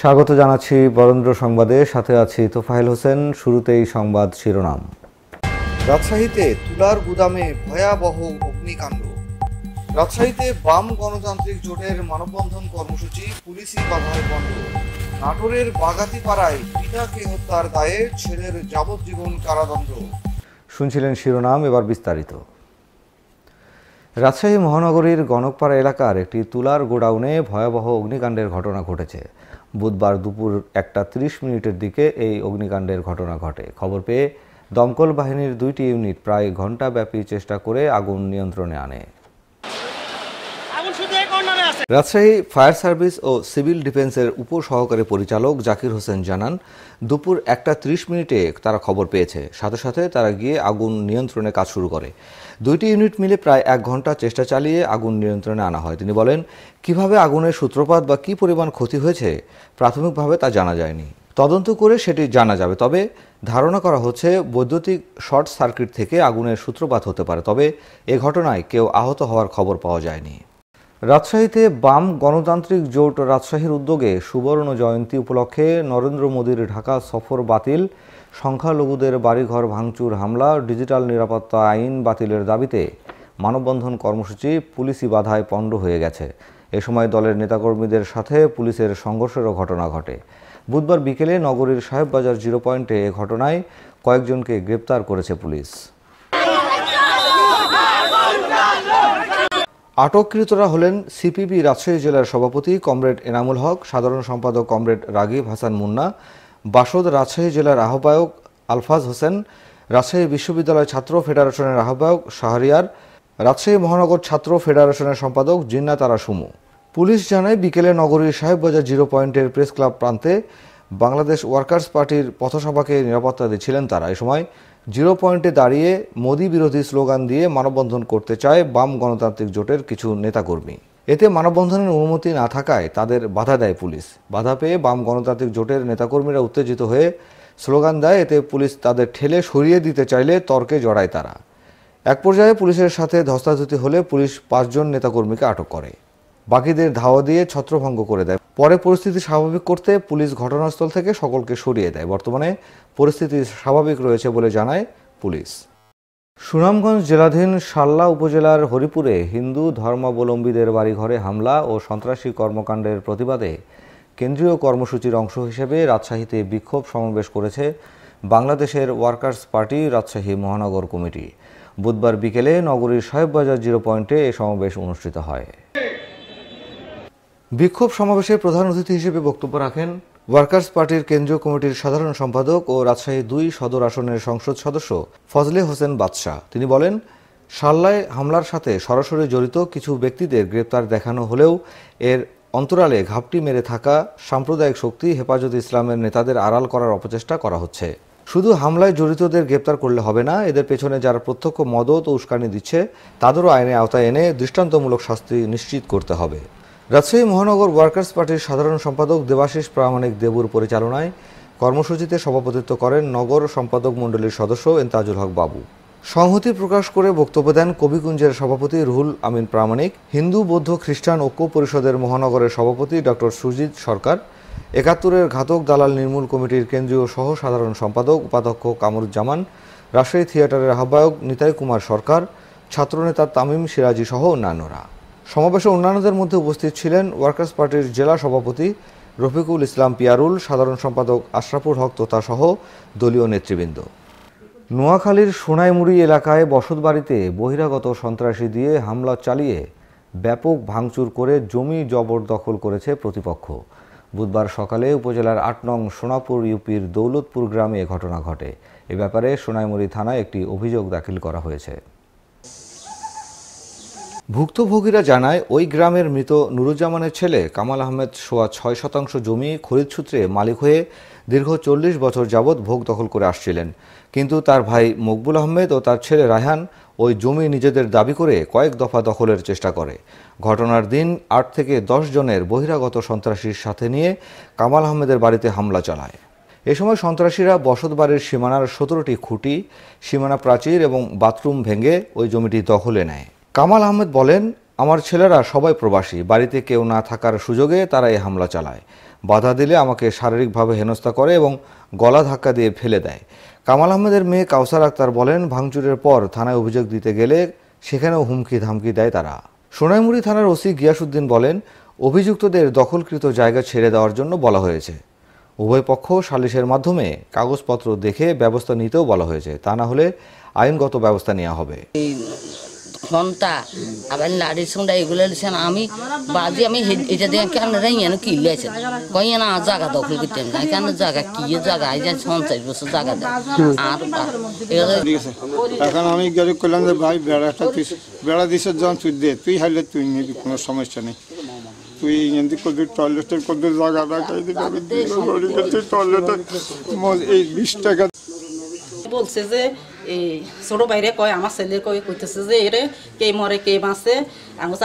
স্বাগত জানাচ্ছি বরেন্দ্র সংবাদে সাথে আছি তোফাইল হোসেন শুরুতেই সংবাদ শিরোনাম রাজশাহীতে তুলার গুদামে ভয়াবহ অগ্নিকাণ্ড রাজশাহীতে বাম গণতান্ত্রিক জোটের মানববন্ধন কর্মসূচি পুলিশি বাধায় বন্ধ নাটোরের বাগাতিপাড়ায় পিতাকে হত্যার দায়ে ছেলের যাবজ্জীবন কারাদণ্ড শুনছিলেন শিরোনাম এবার বিস্তারিত রাজশাহী মহানগরীর গণকপাড়া এলাকার একটি তুলার গোডাউনে ভয়াবহ অগ্নিকাণ্ডের ঘটনা ঘটেছে বুধবার দুপুর একটা তিরিশ মিনিটের দিকে এই অগ্নিকাণ্ডের ঘটনা ঘটে খবর পেয়ে দমকল বাহিনীর দুইটি ইউনিট প্রায় ঘণ্টাব্যাপী চেষ্টা করে আগুন নিয়ন্ত্রণে আনে রাজশাহী ফায়ার সার্ভিস ও সিভিল ডিফেন্সের উপসহকারী পরিচালক জাকির হোসেন জানান দুপুর একটা ত্রিশ মিনিটে তারা খবর পেয়েছে সাথে সাথে তারা গিয়ে আগুন নিয়ন্ত্রণে কাজ শুরু করে দুইটি ইউনিট মিলে প্রায় এক ঘন্টা চেষ্টা চালিয়ে আগুন নিয়ন্ত্রণে আনা হয় তিনি বলেন কিভাবে আগুনের সূত্রপাত বা কি পরিমাণ ক্ষতি হয়েছে প্রাথমিকভাবে তা জানা যায়নি তদন্ত করে সেটি জানা যাবে তবে ধারণা করা হচ্ছে বৈদ্যুতিক শর্ট সার্কিট থেকে আগুনের সূত্রপাত হতে পারে তবে এ ঘটনায় কেউ আহত হওয়ার খবর পাওয়া যায়নি রাজশাহীতে বাম গণতান্ত্রিক জোট রাজশাহীর উদ্যোগে সুবর্ণ জয়ন্তী উপলক্ষে নরেন্দ্র মোদীর ঢাকা সফর বাতিল সংখ্যালঘুদের বাড়িঘর ভাঙচুর হামলা ডিজিটাল নিরাপত্তা আইন বাতিলের দাবিতে মানববন্ধন কর্মসূচি পুলিশি বাধায় পণ্ড হয়ে গেছে এ সময় দলের নেতাকর্মীদের সাথে পুলিশের সংঘর্ষেরও ঘটনা ঘটে বুধবার বিকেলে নগরীর সাহেববাজার জিরো পয়েন্টে এ ঘটনায় কয়েকজনকে গ্রেপ্তার করেছে পুলিশ আটককৃতরা হলেন সিপিবি রাজশাহী জেলার সভাপতি কমরেড এনামুল হক সাধারণ সম্পাদক কমরেড রাগিব হাসান মুন্না বাসদ রাজশাহী জেলার আহ্বায়ক আলফাজ হোসেন রাজশাহী বিশ্ববিদ্যালয় ছাত্র ফেডারেশনের আহ্বায়ক শাহরিয়ার রাজশাহী মহানগর ছাত্র ফেডারেশনের সম্পাদক জিন্না তারা সুমু পুলিশ জানায় বিকেলে নগরীর সাহেববাজার জিরো পয়েন্টের প্রেস ক্লাব প্রান্তে বাংলাদেশ ওয়ার্কার্স পার্টির পথসভাকে নিরাপত্তা দিচ্ছিলেন তারা এ সময় জিরো পয়েন্টে দাঁড়িয়ে মোদী বিরোধী স্লোগান দিয়ে মানববন্ধন করতে চায় বাম গণতান্ত্রিক জোটের কিছু নেতাকর্মী এতে মানববন্ধনের অনুমতি না থাকায় তাদের বাধা দেয় পুলিশ বাধা পেয়ে বাম গণতান্ত্রিক জোটের নেতাকর্মীরা উত্তেজিত হয়ে স্লোগান দেয় এতে পুলিশ তাদের ঠেলে সরিয়ে দিতে চাইলে তর্কে জড়ায় তারা এক পর্যায়ে পুলিশের সাথে ধস্তাধস্তি হলে পুলিশ পাঁচজন নেতাকর্মীকে আটক করে বাকিদের ধাওয়া দিয়ে ছত্রভঙ্গ করে দেয় পরে পরিস্থিতি স্বাভাবিক করতে পুলিশ ঘটনাস্থল থেকে সকলকে সরিয়ে দেয় বর্তমানে পরিস্থিতি স্বাভাবিক রয়েছে বলে জানায় পুলিশ সুনামগঞ্জ জেলাধীন সাল্লা উপজেলার হরিপুরে হিন্দু ধর্মাবলম্বীদের বাড়িঘরে হামলা ও সন্ত্রাসী কর্মকাণ্ডের প্রতিবাদে কেন্দ্রীয় কর্মসূচির অংশ হিসেবে রাজশাহীতে বিক্ষোভ সমাবেশ করেছে বাংলাদেশের ওয়ার্কার্স পার্টি রাজশাহী মহানগর কমিটি বুধবার বিকেলে নগরীর সাহেববাজার জিরো পয়েন্টে এ সমাবেশ অনুষ্ঠিত হয় বিক্ষোভ সমাবেশে প্রধান অতিথি হিসেবে বক্তব্য রাখেন ওয়ার্কার্স পার্টির কেন্দ্রীয় কমিটির সাধারণ সম্পাদক ও রাজশাহী দুই সদর আসনের সংসদ সদস্য ফজলে হোসেন বাদশাহ তিনি বলেন সাল্লায় হামলার সাথে সরাসরি জড়িত কিছু ব্যক্তিদের গ্রেপ্তার দেখানো হলেও এর অন্তরালে ঘাপটি মেরে থাকা সাম্প্রদায়িক শক্তি হেফাজত ইসলামের নেতাদের আড়াল করার অপচেষ্টা করা হচ্ছে শুধু হামলায় জড়িতদের গ্রেপ্তার করলে হবে না এদের পেছনে যারা প্রত্যক্ষ মদত ও উস্কানি দিচ্ছে তাদেরও আইনে আওতায় এনে দৃষ্টান্তমূলক শাস্তি নিশ্চিত করতে হবে রাজশাহী মহানগর ওয়ার্কার্স পার্টির সাধারণ সম্পাদক দেবাশিস প্রামাণিক দেবুর পরিচালনায় কর্মসূচিতে সভাপতিত্ব করেন নগর সম্পাদক মণ্ডলীর সদস্য এন্তাজুল হক বাবু সংহতি প্রকাশ করে বক্তব্য দেন কবিকুঞ্জের সভাপতি রুহুল আমিন প্রামাণিক হিন্দু বৌদ্ধ খ্রিস্টান ঐক্য পরিষদের মহানগরের সভাপতি ডক্টর সুজিত সরকার একাত্তরের ঘাতক দালাল নির্মূল কমিটির কেন্দ্রীয় সহ সাধারণ সম্পাদক উপাধ্যক্ষ কামরুজ্জামান রাজশাহী থিয়েটারের আহ্বায়ক নিতাই কুমার সরকার ছাত্রনেতা তামিম সিরাজি সহ অন্যান্যরা সমাবেশে অন্যান্যদের মধ্যে উপস্থিত ছিলেন ওয়ার্কার্স পার্টির জেলা সভাপতি রফিকুল ইসলাম পিয়ারুল সাধারণ সম্পাদক আশরাফুল হক তোতাসহ দলীয় নেতৃবৃন্দ নোয়াখালীর সোনাইমুড়ি এলাকায় বসতবাড়িতে বহিরাগত সন্ত্রাসী দিয়ে হামলা চালিয়ে ব্যাপক ভাঙচুর করে জমি জবরদখল করেছে প্রতিপক্ষ বুধবার সকালে উপজেলার আট নং সোনাপুর ইউপির দৌলতপুর গ্রামে ঘটনা ঘটে এ ব্যাপারে সোনাইমুড়ি থানায় একটি অভিযোগ দাখিল করা হয়েছে ভুক্তভোগীরা জানায় ওই গ্রামের মৃত নুরুজ্জামানের ছেলে কামাল আহমেদ সোয়া ছয় শতাংশ জমি খরিদসূত্রে মালিক হয়ে দীর্ঘ চল্লিশ বছর যাবৎ ভোগ দখল করে আসছিলেন কিন্তু তার ভাই মকবুল আহমেদ ও তার ছেলে রায়হান ওই জমি নিজেদের দাবি করে কয়েক দফা দখলের চেষ্টা করে ঘটনার দিন আট থেকে দশ জনের বহিরাগত সন্ত্রাসীর সাথে নিয়ে কামাল আহমেদের বাড়িতে হামলা চালায় এ সময় সন্ত্রাসীরা বসতবাড়ির সীমানার সতেরোটি খুঁটি সীমানা প্রাচীর এবং বাথরুম ভেঙে ওই জমিটি দখলে নেয় কামাল আহমেদ বলেন আমার ছেলেরা সবাই প্রবাসী বাড়িতে কেউ না থাকার সুযোগে তারা এই হামলা চালায় বাধা দিলে আমাকে শারীরিকভাবে হেনস্থা করে এবং গলা ধাক্কা দিয়ে ফেলে দেয় কামাল আহমেদের মেয়ে কাউসার আক্তার বলেন ভাঙচুরের পর থানায় অভিযোগ দিতে গেলে সেখানেও হুমকি ধামকি দেয় তারা সোনাইমুড়ি থানার ওসি গিয়াসুদ্দিন বলেন অভিযুক্তদের দখলকৃত জায়গা ছেড়ে দেওয়ার জন্য বলা হয়েছে উভয় পক্ষ সালিশের মাধ্যমে কাগজপত্র দেখে ব্যবস্থা নিতেও বলা হয়েছে তা না হলে আইনগত ব্যবস্থা নেওয়া হবে ঘন্টা আবার নারী সঙ্গে এগুলো লিছেন আমি বাজি আমি এটা দিয়ে কেন ইয়ে কি লিয়েছেন কই না জায়গা দখল করতে না কেন জায়গা কি জায়গা এই যে সঞ্চয় বছর জায়গা দেয় আর এখন আমি গরিব করলাম যে ভাই বেড়াটা তুই বেড়া দিছে জন তুই দে তুই হাইলে তুই নিবি কোনো সমস্যা নেই তুই এমনি করবি টয়লেটের করবি জায়গা রাখাই দিবি টয়লেটের এই বিশ টাকা বলছে যে এই সরু বাইরে কয় আমার ছেলে কয় কইতেছে যে এরে কে মরে কে বাঁচে আঙুস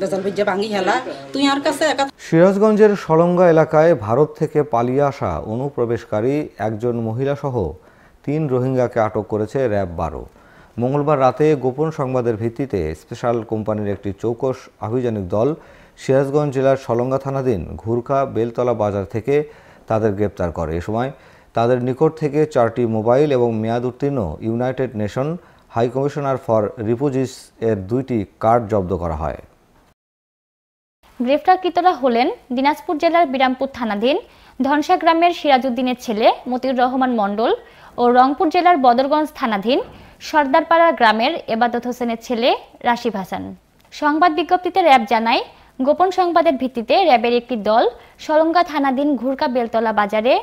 বেজাল ভাঙি হেলা তুই আর কাছে একা সিরাজগঞ্জের সলঙ্গা এলাকায় ভারত থেকে পালিয়ে আসা অনুপ্রবেশকারী একজন মহিলা সহ তিন রোহিঙ্গাকে আটক করেছে র্যাব বারো মঙ্গলবার রাতে গোপন সংবাদের ভিত্তিতে স্পেশাল কোম্পানির একটি চৌকস আভিযানিক দল সিরাজগঞ্জ জেলার সলঙ্গা থানাধীন ঘুরকা বেলতলা বাজার থেকে তাদের গ্রেপ্তার করে এ সময় তাদের নিকট থেকে চারটি মোবাইল এবং মেয়াদ উত্তীর্ণ United Nation High Commissioner for Refugees এর দুইটি কার্ড জব্দ করা হয় গ্রেফতারকৃতরা হলেন দিনাজপুর জেলার বিরামপুর থানাধীন ধনসা গ্রামের সিরাজউদ্দিনের ছেলে মতিউর রহমান মণ্ডল ও রংপুর জেলার বদরগঞ্জ থানাধীন সর্দারপাড়া গ্রামের এবাদত হোসেনের ছেলে রাশিফ হাসান সংবাদ বিজ্ঞপ্তিতে র্যাব জানায় গোপন সংবাদের ভিত্তিতে র্যাবের একটি দল সলঙ্গা থানাধীন ঘুরকা বেলতলা বাজারে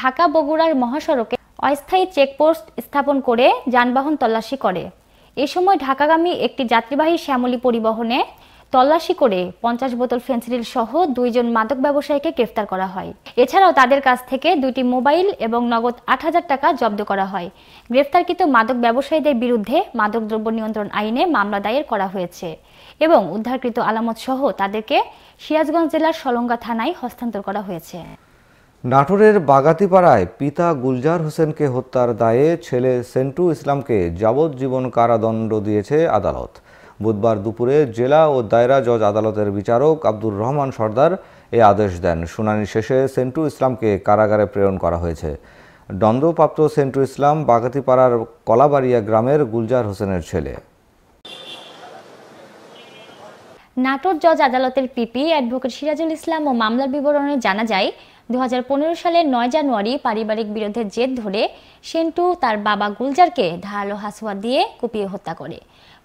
ঢাকা বগুড়ার মহাসড়কে অস্থায়ী চেকপোস্ট স্থাপন করে যানবাহন তল্লাশি করে এ সময় ঢাকাগামী একটি যাত্রীবাহী শ্যামলী পরিবহনে তল্লাশি করে পঞ্চাশ বোতল ফেন্সিডিল সহ দুইজন মাদক ব্যবসায়ীকে গ্রেফতার করা হয় এছাড়াও তাদের কাছ থেকে দুটি মোবাইল এবং নগদ আট হাজার টাকা জব্দ করা হয় গ্রেফতারকৃত মাদক ব্যবসায়ীদের বিরুদ্ধে মাদকদ্রব্য নিয়ন্ত্রণ আইনে মামলা দায়ের করা হয়েছে এবং উদ্ধারকৃত আলামত সহ তাদেরকে সিরাজগঞ্জ জেলার সলঙ্গা থানায় হস্তান্তর করা হয়েছে নাটোরের বাগাতিপাড়ায় পিতা গুলজার হোসেনকে হত্যার দায়ে ছেলে সেন্টু ইসলামকে যাবজ্জীবন কারাদণ্ড দিয়েছে আদালত বুধবার দুপুরে জেলা ও দায়রা জজ আদালতের বিচারক আব্দুর রহমান সর্দার এ আদেশ দেন শুনানি শেষে সেন্টু ইসলামকে কারাগারে প্রেরণ করা হয়েছে দণ্ডপ্রাপ্ত সেন্টু ইসলাম বাগাতিপাড়ার কলাবাড়িয়া গ্রামের গুলজার হোসেনের ছেলে নাটোর জজ আদালতের পিপি অ্যাডভোকেট সিরাজুল ইসলাম ও মামলার বিবরণে জানা যায় দু সালের নয় জানুয়ারি পারিবারিক বিরোধের জের ধরে সেন্টু তার বাবা গুলজারকে ধারালো হাসুয়া দিয়ে কুপিয়ে হত্যা করে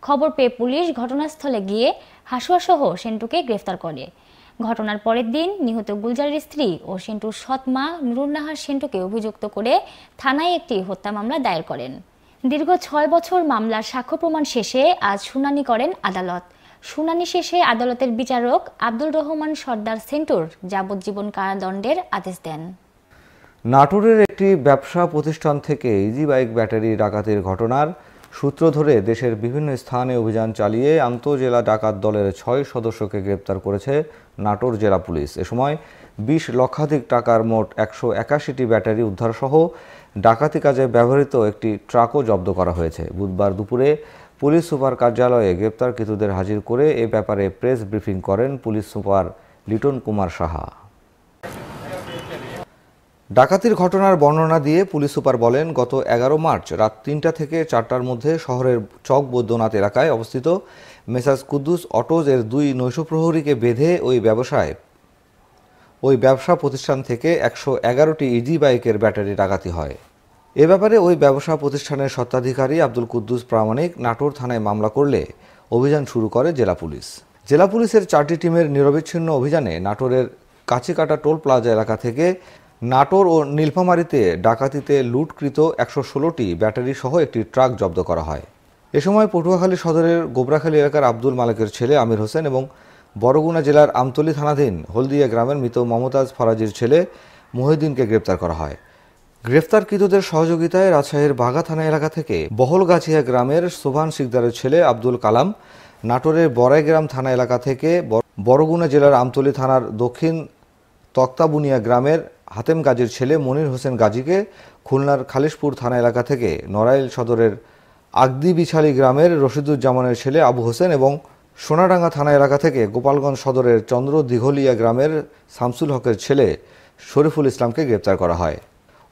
খবর পেয়ে পুলিশ ঘটনাস্থলে গিয়ে হাসুয়াসহ সেন্টুকে গ্রেফতার করে ঘটনার পরের দিন নিহত গুলজারের স্ত্রী ও সেন্টুর সৎ মা নুরুন্নাহার সেন্টুকে অভিযুক্ত করে থানায় একটি হত্যা মামলা দায়ের করেন দীর্ঘ ছয় বছর মামলার সাক্ষ্য প্রমাণ শেষে আজ শুনানি করেন আদালত শুনানি শেষে আদালতের বিচারক আব্দুল রহমান সর্দার সেন্টুর যাবজ্জীবন কারাদণ্ডের আদেশ দেন নাটোরের একটি ব্যবসা প্রতিষ্ঠান থেকে ইজি বাইক ব্যাটারি ডাকাতির ঘটনার সূত্র ধরে দেশের বিভিন্ন স্থানে অভিযান চালিয়ে আন্তঃজেলা ডাকাত দলের ছয় সদস্যকে গ্রেপ্তার করেছে নাটোর জেলা পুলিশ এ সময় বিশ লক্ষাধিক টাকার মোট একশো একাশিটি ব্যাটারি উদ্ধারসহ ডাকাতি কাজে ব্যবহৃত একটি ট্রাকও জব্দ করা হয়েছে বুধবার দুপুরে পুলিশ সুপার কার্যালয়ে গ্রেপ্তারকৃতদের হাজির করে এ ব্যাপারে প্রেস ব্রিফিং করেন পুলিশ সুপার লিটন কুমার সাহা ডাকাতির ঘটনার বর্ণনা দিয়ে পুলিশ সুপার বলেন গত এগারো মার্চ রাত তিনটা থেকে চারটার মধ্যে শহরের চক বৈদ্যনাথ এলাকায় অবস্থিত মেসাজ কুদ্দুস অটোজ এর দুই নৈশপ্রহরীকে বেঁধে ওই ব্যবসায় ওই ব্যবসা প্রতিষ্ঠান থেকে একশো এগারোটি ইজি বাইকের ব্যাটারি ডাকাতি হয় এ ব্যাপারে ওই ব্যবসা প্রতিষ্ঠানের স্বত্বাধিকারী আব্দুল কুদ্দুস প্রামাণিক নাটোর থানায় মামলা করলে অভিযান শুরু করে জেলা পুলিশ জেলা পুলিশের চারটি টিমের নিরবিচ্ছিন্ন অভিযানে নাটোরের কাছিকাটা টোল প্লাজা এলাকা থেকে নাটোর ও নীলফামারিতে ডাকাতিতে লুটকৃত একশো ষোলোটি ব্যাটারি সহ একটি ট্রাক জব্দ করা হয় এ সময় পটুয়াখালী সদরের গোবরাখালী এলাকার আব্দুল মালিকের ছেলে আমির হোসেন এবং বরগুনা জেলার আমতলি থানাধীন হলদিয়া গ্রামের মৃত মমতাজ ফরাজির ছেলে মহিদ্দিনকে গ্রেপ্তার করা হয় গ্রেফতারকৃতদের সহযোগিতায় রাজশাহীর বাঘা থানা এলাকা থেকে বহলগাছিয়া গ্রামের সোভান সিকদারের ছেলে আব্দুল কালাম নাটোরের বরাইগ্রাম থানা এলাকা থেকে বরগুনা জেলার আমতলী থানার দক্ষিণ তক্তাবুনিয়া গ্রামের হাতেম গাজীর ছেলে মনির হোসেন গাজীকে খুলনার খালিশপুর থানা এলাকা থেকে নড়াইল সদরের আগদি বিছালি গ্রামের রশিদুজ্জামানের ছেলে আবু হোসেন এবং সোনাডাঙ্গা থানা এলাকা থেকে গোপালগঞ্জ সদরের চন্দ্র দিঘলিয়া গ্রামের শামসুল হকের ছেলে শরীফুল ইসলামকে গ্রেপ্তার করা হয়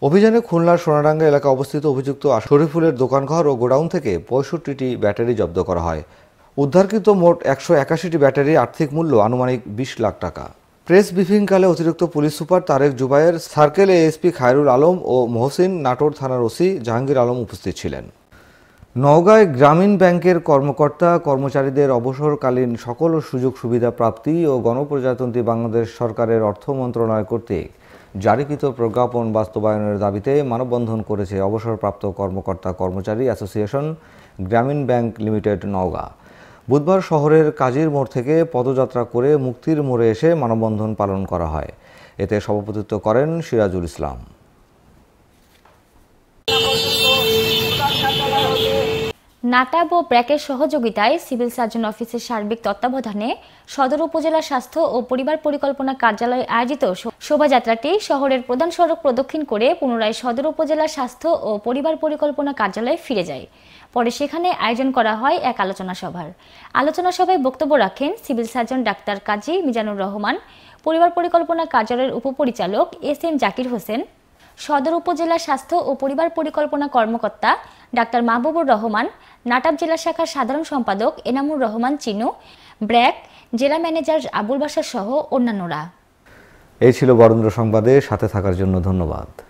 অভিযানে খুলনার সোনাডাঙ্গা এলাকা অবস্থিত অভিযুক্ত শরীফুলের দোকানঘর ও গোডাউন থেকে পঁয়ষট্টিটি ব্যাটারি জব্দ করা হয় উদ্ধারকৃত মোট একশো একাশিটি ব্যাটারির আর্থিক মূল্য আনুমানিক বিশ লাখ টাকা প্রেস ব্রিফিংকালে অতিরিক্ত police super Tarek Zubair circle ASP Khairul Alam ও মহসিন নাটোর থানার ওসি জাহাঙ্গীর আলম উপস্থিত ছিলেন নওগাঁয় গ্রামীণ ব্যাংকের কর্মকর্তা কর্মচারীদের অবসরকালীন সকল সুযোগ সুবিধা প্রাপ্তি ও গণপ্রজাতন্ত্রী বাংলাদেশ সরকারের অর্থ মন্ত্রণালয় কর্তৃক জারিকৃত প্রজ্ঞাপন বাস্তবায়নের দাবিতে মানববন্ধন করেছে অবসরপ্রাপ্ত কর্মকর্তা কর্মচারী অ্যাসোসিয়েশন গ্রামীণ ব্যাংক লিমিটেড নওগাঁ বুধবার শহরের কাজীর মোড় থেকে পদযাত্রা করে মুক্তির মোড়ে এসে মানববন্ধন পালন করা হয় এতে সভাপতিত্ব করেন সিরাজুল ইসলাম নাটাব ও ব্র্যাকের সহযোগিতায় সিভিল সার্জন অফিসের সার্বিক তত্ত্বাবধানে সদর উপজেলা স্বাস্থ্য ও পরিবার পরিকল্পনা কার্যালয়ে আয়োজিত শোভাযাত্রাটি শহরের প্রধান সড়ক প্রদক্ষিণ করে পুনরায় সদর উপজেলা স্বাস্থ্য ও পরিবার পরিকল্পনা কার্যালয়ে ফিরে যায় পরে সেখানে আয়োজন করা হয় এক আলোচনা সভার আলোচনা সভায় বক্তব্য রাখেন civil surgeon doctor Kazi Mizanur Rahman পরিবার পরিকল্পনা কার্যালয়ের উপপরিচালক এস এম জাকির হোসেন সদর উপজেলা স্বাস্থ্য ও পরিবার পরিকল্পনা কর্মকর্তা ডাক্তার মাহবুবুর রহমান নাটাব জেলা শাখার সাধারণ সম্পাদক এনামুর রহমান চিনু ব্র্যাক জেলা ম্যানেজার আবুল বাসার সহ অন্যান্যরা এই ছিল বরেন্দ্র সংবাদে সাথে থাকার জন্য ধন্যবাদ